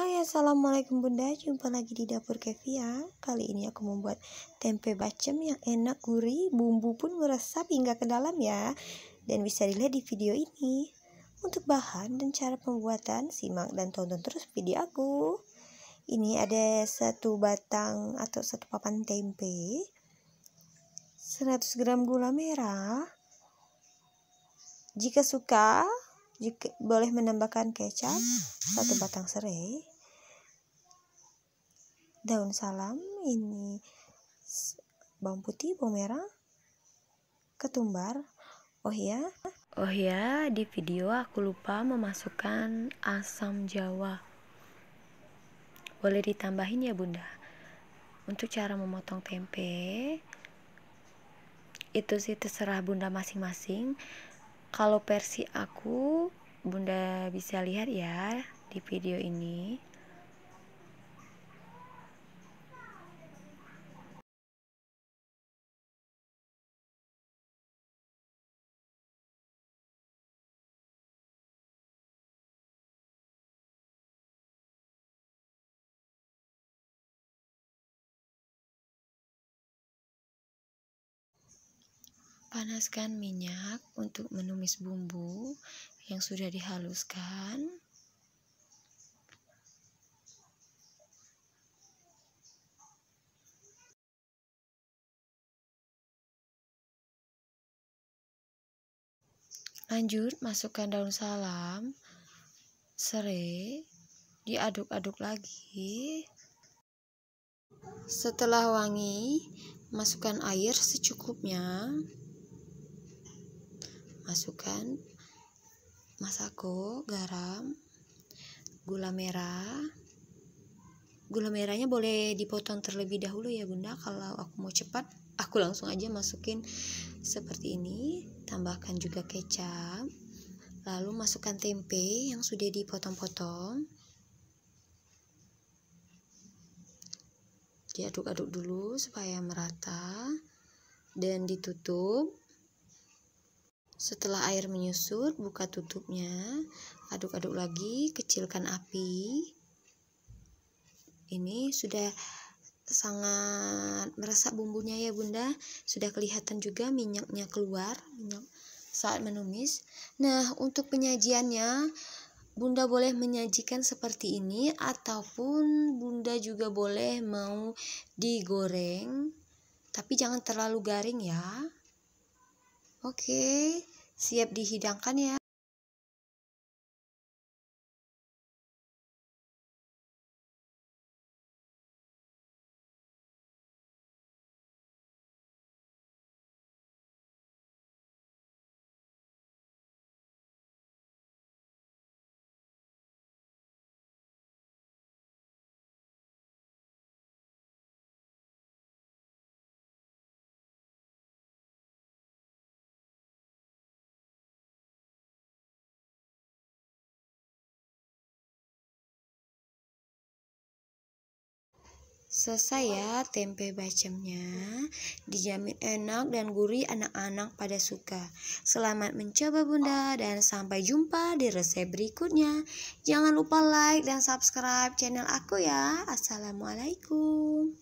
Hai assalamualaikum bunda Jumpa lagi di dapur Kevia Kali ini aku membuat tempe bacem yang enak gurih Bumbu pun meresap hingga ke dalam ya Dan bisa dilihat di video ini Untuk bahan dan cara pembuatan Simak dan tonton terus video aku Ini ada satu batang atau satu papan tempe 100 gram gula merah Jika suka jika boleh menambahkan kecap satu batang serai daun salam ini bawang putih bawang merah ketumbar oh ya oh ya di video aku lupa memasukkan asam jawa boleh ditambahin ya bunda untuk cara memotong tempe itu sih terserah bunda masing-masing kalau versi aku Bunda bisa lihat ya di video ini. Panaskan minyak untuk menumis bumbu yang sudah dihaluskan Lanjut, masukkan daun salam, serai, diaduk-aduk lagi. Setelah wangi, masukkan air secukupnya. Masukkan masako garam gula merah gula merahnya boleh dipotong terlebih dahulu ya bunda kalau aku mau cepat aku langsung aja masukin seperti ini tambahkan juga kecap lalu masukkan tempe yang sudah dipotong-potong diaduk-aduk dulu supaya merata dan ditutup setelah air menyusut, buka tutupnya, aduk-aduk lagi, kecilkan api. Ini sudah sangat meresap bumbunya ya bunda sudah kelihatan juga minyaknya keluar minyak saat menumis nah untuk penyajiannya bunda boleh menyajikan seperti ini ataupun bunda juga boleh mau digoreng tapi jangan terlalu garing ya Oke, siap dihidangkan ya. Selesai ya tempe bacemnya. Dijamin enak dan gurih anak-anak pada suka. Selamat mencoba Bunda dan sampai jumpa di resep berikutnya. Jangan lupa like dan subscribe channel aku ya. Assalamualaikum.